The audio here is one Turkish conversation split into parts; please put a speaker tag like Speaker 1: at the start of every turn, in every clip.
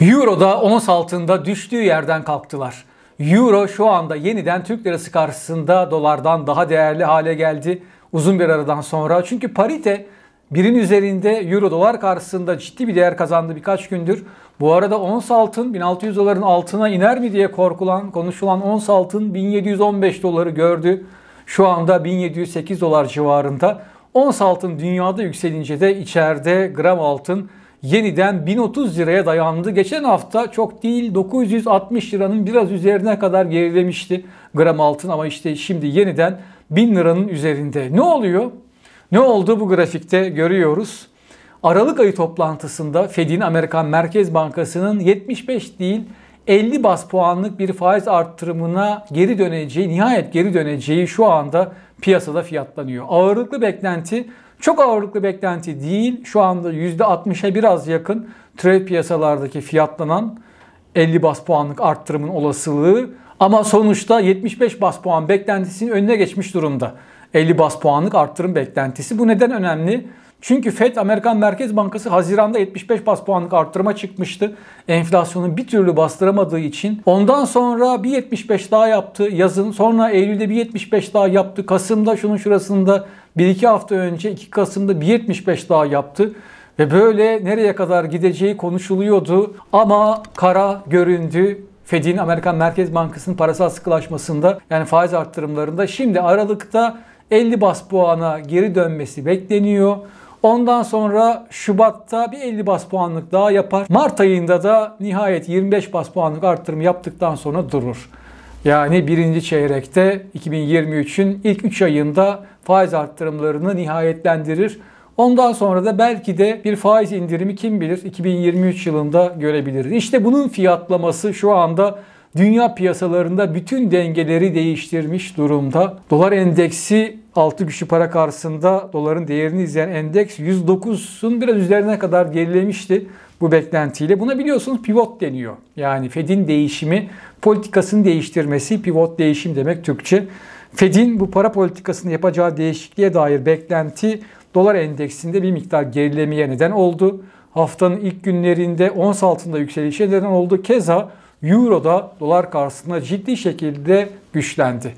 Speaker 1: Euro da ons altında düştüğü yerden kalktılar. Euro şu anda yeniden Türk lirası karşısında dolardan daha değerli hale geldi uzun bir aradan sonra. Çünkü parite birin üzerinde euro dolar karşısında ciddi bir değer kazandı birkaç gündür. Bu arada ons altın 1600 doların altına iner mi diye korkulan konuşulan ons altın 1715 doları gördü. Şu anda 1708 dolar civarında. Ons altın dünyada yükselince de içeride gram altın yeniden 1030 liraya dayandı. Geçen hafta çok değil 960 liranın biraz üzerine kadar gerilemişti gram altın ama işte şimdi yeniden 1000 liranın üzerinde. Ne oluyor? Ne oldu bu grafikte görüyoruz. Aralık ayı toplantısında Fed'in Amerikan Merkez Bankası'nın 75 değil 50 bas puanlık bir faiz arttırımına geri döneceği, nihayet geri döneceği şu anda piyasada fiyatlanıyor. Ağırlıklı beklenti çok ağırlıklı beklenti değil. Şu anda %60'a biraz yakın trade piyasalardaki fiyatlanan 50 bas puanlık arttırımın olasılığı ama sonuçta 75 bas puan beklentisinin önüne geçmiş durumda. 50 bas puanlık arttırım beklentisi. Bu neden önemli? Çünkü FED Amerikan Merkez Bankası Haziran'da 75 bas puanlık arttırma çıkmıştı. Enflasyonu bir türlü bastıramadığı için. Ondan sonra bir 75 daha yaptı yazın. Sonra Eylül'de bir 75 daha yaptı. Kasım'da şunun şurasında 1-2 hafta önce 2 Kasım'da 1.75 daha yaptı. Ve böyle nereye kadar gideceği konuşuluyordu ama kara göründü. Fed'in Amerikan Merkez Bankası'nın parasal sıkılaşmasında yani faiz arttırımlarında şimdi Aralık'ta 50 bas puana geri dönmesi bekleniyor. Ondan sonra Şubat'ta bir 50 bas puanlık daha yapar. Mart ayında da nihayet 25 bas puanlık arttırım yaptıktan sonra durur. Yani birinci çeyrekte 2023'ün ilk 3 ayında faiz arttırımlarını nihayetlendirir. Ondan sonra da belki de bir faiz indirimi kim bilir 2023 yılında görebiliriz. İşte bunun fiyatlaması şu anda dünya piyasalarında bütün dengeleri değiştirmiş durumda. Dolar endeksi altı güçlü para karşısında doların değerini izleyen endeks 109'un biraz üzerine kadar gerilemişti bu beklentiyle. Buna biliyorsunuz pivot deniyor. Yani Fed'in değişimi, politikasını değiştirmesi, pivot değişim demek Türkçe. Fed'in bu para politikasını yapacağı değişikliğe dair beklenti dolar endeksinde bir miktar gerilemeye neden oldu. Haftanın ilk günlerinde ons altında yükselişe neden oldu. Keza Euro da dolar karşısında ciddi şekilde güçlendi.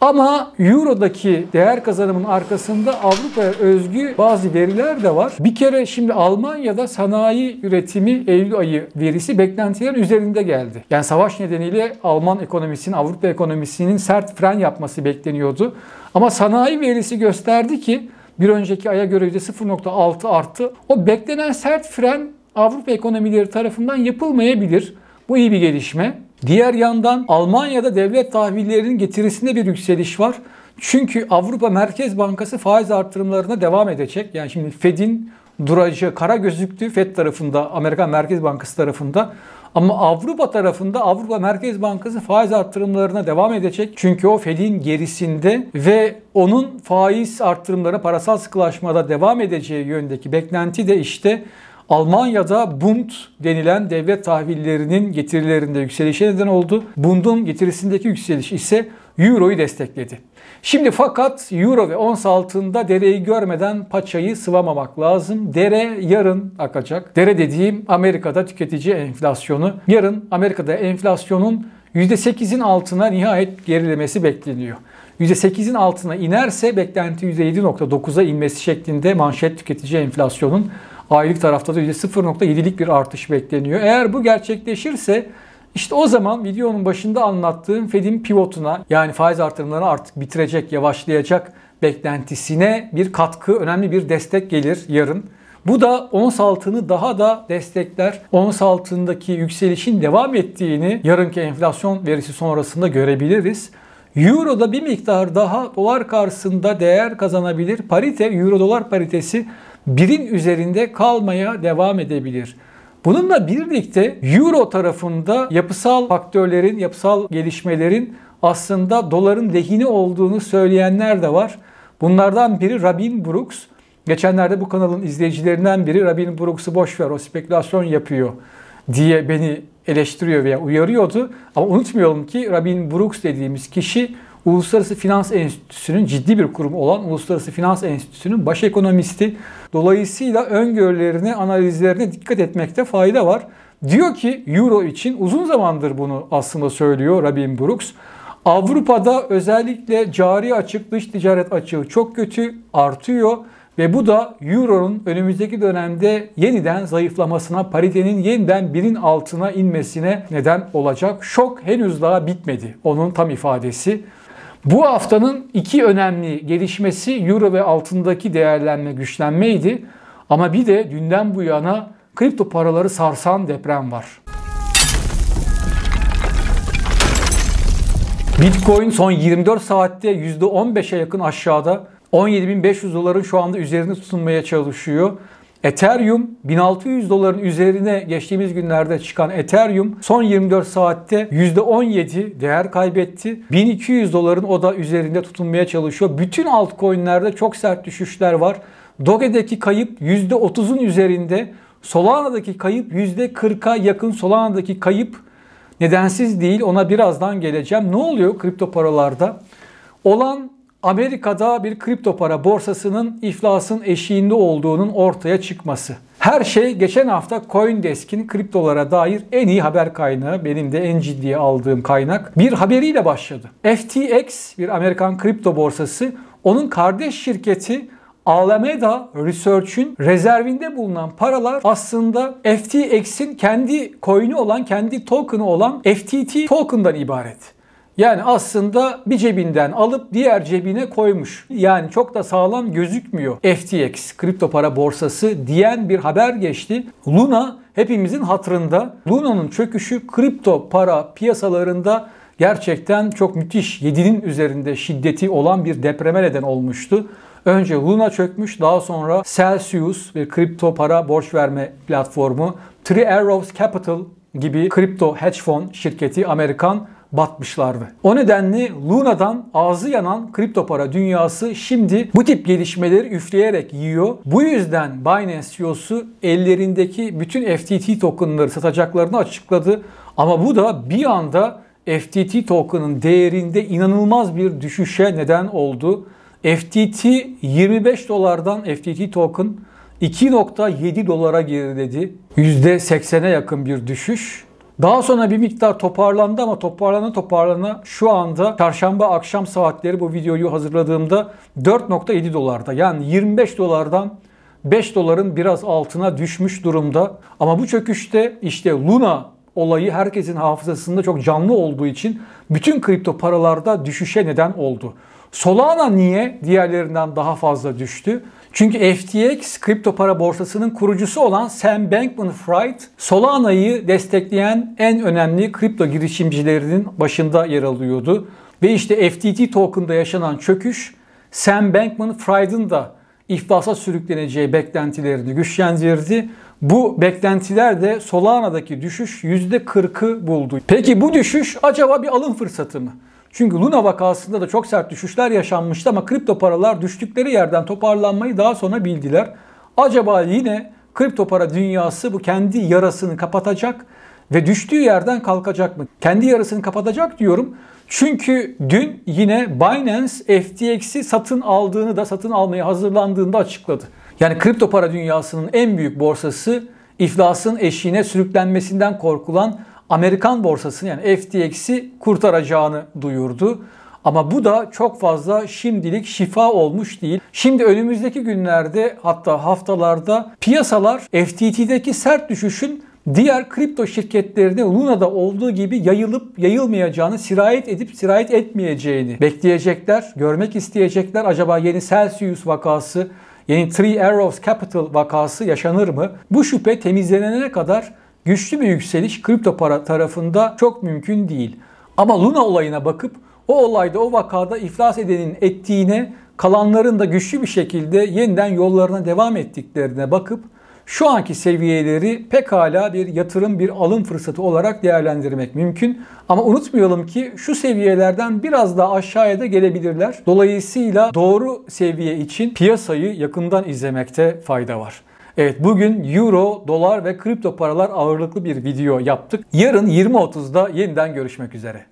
Speaker 1: Ama Euro'daki değer kazanımın arkasında Avrupa'ya özgü bazı veriler de var. Bir kere şimdi Almanya'da sanayi üretimi Eylül ayı verisi beklentilerin üzerinde geldi. Yani savaş nedeniyle Alman ekonomisinin, Avrupa ekonomisinin sert fren yapması bekleniyordu. Ama sanayi verisi gösterdi ki bir önceki aya göre %0.6 arttı. O beklenen sert fren Avrupa ekonomileri tarafından yapılmayabilir. Bu iyi bir gelişme. Diğer yandan Almanya'da devlet tahvillerinin getirisinde bir yükseliş var. Çünkü Avrupa Merkez Bankası faiz artırımlarına devam edecek. Yani şimdi Fed'in duracağı kara gözüktü Fed tarafında, Amerikan Merkez Bankası tarafında. Ama Avrupa tarafında Avrupa Merkez Bankası faiz artırımlarına devam edecek. Çünkü o Fed'in gerisinde ve onun faiz artırımları parasal sıkılaşmada devam edeceği yöndeki beklenti de işte Almanya'da Bund denilen devlet tahvillerinin getirilerinde yükselişe neden oldu. Bund'un getirisindeki yükseliş ise Euro'yu destekledi. Şimdi fakat Euro ve ons altında dereyi görmeden paçayı sıvamamak lazım. Dere yarın akacak. Dere dediğim Amerika'da tüketici enflasyonu. Yarın Amerika'da enflasyonun %8'in altına nihayet gerilemesi bekleniyor. %8'in altına inerse beklenti %7.9'a inmesi şeklinde manşet tüketici enflasyonun aylık tarafta da %0.7'lik bir artış bekleniyor. Eğer bu gerçekleşirse işte o zaman videonun başında anlattığım Fed'in pivotuna yani faiz artırımlarını artık bitirecek, yavaşlayacak beklentisine bir katkı, önemli bir destek gelir yarın. Bu da ons altını daha da destekler. Ons altındaki yükselişin devam ettiğini yarınki enflasyon verisi sonrasında görebiliriz. Euro da bir miktar daha dolar karşısında değer kazanabilir. Parite, Euro dolar paritesi birin üzerinde kalmaya devam edebilir. Bununla birlikte Euro tarafında yapısal faktörlerin, yapısal gelişmelerin aslında doların lehini olduğunu söyleyenler de var. Bunlardan biri Rabin Brooks. Geçenlerde bu kanalın izleyicilerinden biri Rabin Brooks'u boş ver o spekülasyon yapıyor diye beni eleştiriyor veya uyarıyordu. Ama unutmayalım ki Rabin Brooks dediğimiz kişi Uluslararası Finans Enstitüsü'nün ciddi bir kurum olan Uluslararası Finans Enstitüsü'nün baş ekonomisti. Dolayısıyla öngörülerine, analizlerine dikkat etmekte fayda var. Diyor ki Euro için uzun zamandır bunu aslında söylüyor Robin Brooks. Avrupa'da özellikle cari açık, dış ticaret açığı çok kötü, artıyor. Ve bu da Euro'nun önümüzdeki dönemde yeniden zayıflamasına, paritenin yeniden birin altına inmesine neden olacak. Şok henüz daha bitmedi. Onun tam ifadesi. Bu haftanın iki önemli gelişmesi euro ve altındaki değerlenme güçlenmeydi. Ama bir de dünden bu yana kripto paraları sarsan deprem var. Bitcoin son 24 saatte %15'e yakın aşağıda 17.500 doların şu anda üzerinde tutunmaya çalışıyor. Ethereum 1600 doların üzerine geçtiğimiz günlerde çıkan Ethereum son 24 saatte %17 değer kaybetti. 1200 doların o da üzerinde tutunmaya çalışıyor. Bütün altcoin'lerde çok sert düşüşler var. Doge'deki kayıp %30'un üzerinde. Solana'daki kayıp %40'a yakın Solana'daki kayıp nedensiz değil. Ona birazdan geleceğim. Ne oluyor kripto paralarda? Olan Amerika'da bir kripto para borsasının iflasın eşiğinde olduğunun ortaya çıkması. Her şey geçen hafta Coindesk'in kriptolara dair en iyi haber kaynağı, benim de en ciddiye aldığım kaynak bir haberiyle başladı. FTX bir Amerikan kripto borsası, onun kardeş şirketi Alameda Research'ün rezervinde bulunan paralar aslında FTX'in kendi coin'i olan, kendi token'ı olan FTT token'dan ibaret. Yani aslında bir cebinden alıp diğer cebine koymuş. Yani çok da sağlam gözükmüyor FTX kripto para borsası diyen bir haber geçti. Luna hepimizin hatırında. Luna'nın çöküşü kripto para piyasalarında gerçekten çok müthiş 7'nin üzerinde şiddeti olan bir depreme neden olmuştu. Önce Luna çökmüş daha sonra Celsius bir kripto para borç verme platformu Three Arrows Capital gibi kripto hedge fon şirketi Amerikan batmışlardı. O nedenle Luna'dan ağzı yanan kripto para dünyası şimdi bu tip gelişmeleri üfleyerek yiyor. Bu yüzden Binance CEO'su ellerindeki bütün FTT tokenları satacaklarını açıkladı. Ama bu da bir anda FTT token'ın değerinde inanılmaz bir düşüşe neden oldu. FTT 25 dolardan FTT token 2.7 dolara geriledi. %80'e yakın bir düşüş. Daha sonra bir miktar toparlandı ama toparlana toparlana şu anda çarşamba akşam saatleri bu videoyu hazırladığımda 4.7 dolarda yani 25 dolardan 5 doların biraz altına düşmüş durumda. Ama bu çöküşte işte Luna olayı herkesin hafızasında çok canlı olduğu için bütün kripto paralarda düşüşe neden oldu. Solana niye diğerlerinden daha fazla düştü? Çünkü FTX kripto para borsasının kurucusu olan Sam Bankman-Fried Solana'yı destekleyen en önemli kripto girişimcilerinin başında yer alıyordu. Ve işte FTT token'da yaşanan çöküş Sam Bankman-Fried'ın da iflasa sürükleneceği beklentilerini güçlendirdi. Bu beklentiler de Solana'daki düşüş %40'ı buldu. Peki bu düşüş acaba bir alım fırsatı mı? Çünkü Luna vakasında da çok sert düşüşler yaşanmıştı ama kripto paralar düştükleri yerden toparlanmayı daha sonra bildiler. Acaba yine kripto para dünyası bu kendi yarasını kapatacak ve düştüğü yerden kalkacak mı? Kendi yarasını kapatacak diyorum. Çünkü dün yine Binance FTX'i satın aldığını da satın almaya hazırlandığında açıkladı. Yani kripto para dünyasının en büyük borsası iflasın eşiğine sürüklenmesinden korkulan Amerikan borsasını yani FTX'i kurtaracağını duyurdu. Ama bu da çok fazla şimdilik şifa olmuş değil. Şimdi önümüzdeki günlerde hatta haftalarda piyasalar FTT'deki sert düşüşün diğer kripto şirketlerine Luna'da olduğu gibi yayılıp yayılmayacağını, sirayet edip sirayet etmeyeceğini bekleyecekler, görmek isteyecekler. Acaba yeni Celsius vakası yani Three Arrows Capital vakası yaşanır mı? Bu şüphe temizlenene kadar güçlü bir yükseliş kripto para tarafında çok mümkün değil. Ama Luna olayına bakıp o olayda o vakada iflas edenin ettiğine kalanların da güçlü bir şekilde yeniden yollarına devam ettiklerine bakıp şu anki seviyeleri pekala bir yatırım, bir alım fırsatı olarak değerlendirmek mümkün. Ama unutmayalım ki şu seviyelerden biraz daha aşağıya da gelebilirler. Dolayısıyla doğru seviye için piyasayı yakından izlemekte fayda var. Evet bugün euro, dolar ve kripto paralar ağırlıklı bir video yaptık. Yarın 20.30'da yeniden görüşmek üzere.